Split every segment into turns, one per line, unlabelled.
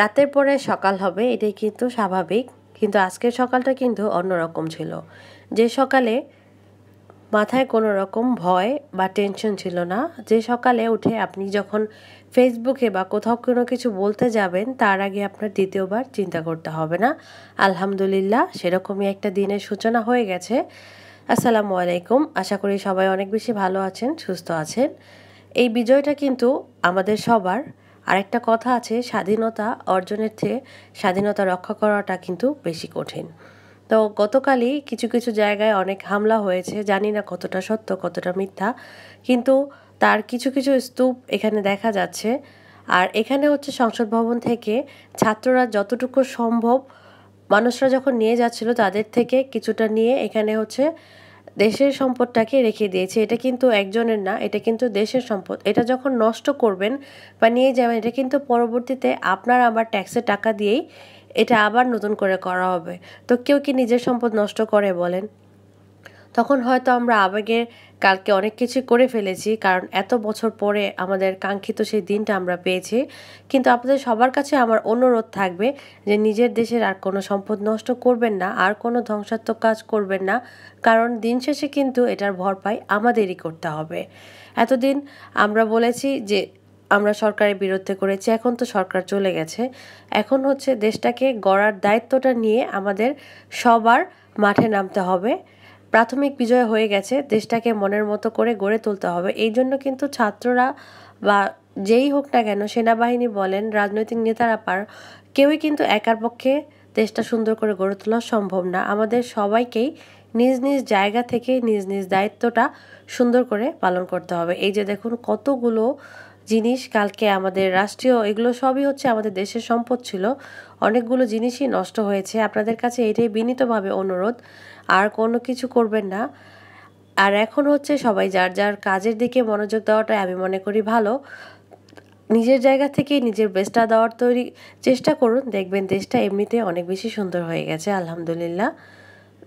রাতের পরে সকাল হবে এটাই কিন্তু স্বাভাবিক কিন্তু আজকের সকালটা কিন্তু অন্যরকম ছিল যে সকালে মাথায় কোনো রকম ভয় বা টেনশন ছিল না যে সকালে উঠে আপনি যখন ফেসবুকে বা কোথাও কোনো কিছু বলতে যাবেন তার আগে আপনার দ্বিতীয়বার চিন্তা করতে হবে না আলহামদুলিল্লাহ সেরকমই একটা দিনের সূচনা হয়ে গেছে আসসালামু আলাইকুম আশা করি সবাই অনেক বেশি ভালো আছেন সুস্থ আছেন এই বিজয়টা কিন্তু আমাদের সবার আর একটা কথা আছে স্বাধীনতা অর্জনের চেয়ে স্বাধীনতা রক্ষা করাটা কিন্তু বেশি কঠিন তো গতকালই কিছু কিছু জায়গায় অনেক হামলা হয়েছে জানি না কতটা সত্য কতটা মিথ্যা কিন্তু তার কিছু কিছু স্তূপ এখানে দেখা যাচ্ছে আর এখানে হচ্ছে সংসদ ভবন থেকে ছাত্ররা যতটুকু সম্ভব মানুষরা যখন নিয়ে যাচ্ছিল তাদের থেকে কিছুটা নিয়ে এখানে হচ্ছে দেশের সম্পদটাকে রেখে দিয়েছে এটা কিন্তু একজনের না এটা কিন্তু দেশের সম্পদ এটা যখন নষ্ট করবেন বা নিয়ে যাবেন এটা কিন্তু পরবর্তীতে আপনার আবার ট্যাক্সের টাকা দিয়েই এটা আবার নতুন করে করা হবে তো কেউ কি নিজের সম্পদ নষ্ট করে বলেন তখন হয়তো আমরা আবেগের কালকে অনেক কিছু করে ফেলেছি কারণ এত বছর পরে আমাদের কাঙ্ক্ষিত সেই দিনটা আমরা পেয়েছি কিন্তু আপনাদের সবার কাছে আমার অনুরোধ থাকবে যে নিজের দেশের আর কোনো সম্পদ নষ্ট করবেন না আর কোনো ধ্বংসাত্মক কাজ করবেন না কারণ দিন শেষে কিন্তু এটার ভরপাই আমাদেরই করতে হবে এতদিন আমরা বলেছি যে আমরা সরকারের বিরুদ্ধে করেছি এখন তো সরকার চলে গেছে এখন হচ্ছে দেশটাকে গড়ার দায়িত্বটা নিয়ে আমাদের সবার মাঠে নামতে হবে প্রাথমিক বিজয় হয়ে গেছে দেশটাকে মনের মতো করে গড়ে তুলতে হবে এই জন্য কিন্তু ছাত্ররা বা যেই হোক না কেন সেনাবাহিনী বলেন রাজনৈতিক নেতারা পার কেউই কিন্তু একার পক্ষে দেশটা সুন্দর করে গড়ে তোলা সম্ভব না আমাদের সবাইকেই নিজ নিজ জায়গা থেকে নিজ নিজ দায়িত্বটা সুন্দর করে পালন করতে হবে এই যে দেখুন কতগুলো জিনিস কালকে আমাদের রাষ্ট্রীয় এগুলো সবই হচ্ছে আমাদের দেশের সম্পদ ছিল অনেকগুলো জিনিসই নষ্ট হয়েছে আপনাদের কাছে এটাই বিনীতভাবে অনুরোধ আর কোনো কিছু করবেন না আর এখন হচ্ছে সবাই যার যার কাজের দিকে মনোযোগ দেওয়াটাই আমি মনে করি ভালো নিজের জায়গা থেকে নিজের বেস্টটা দেওয়ার তৈরি চেষ্টা করুন দেখবেন দেশটা এমনিতে অনেক বেশি সুন্দর হয়ে গেছে আলহামদুলিল্লাহ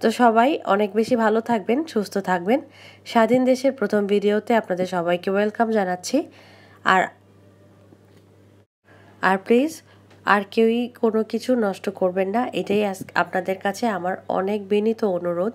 তো সবাই অনেক বেশি ভালো থাকবেন সুস্থ থাকবেন স্বাধীন দেশের প্রথম ভিডিওতে আপনাদের সবাইকে ওয়েলকাম জানাচ্ছি আর আর প্লিজ আর কেউই কোনো কিছু নষ্ট করবেন না এটাই আপনাদের কাছে আমার অনেক বিনীত অনুরোধ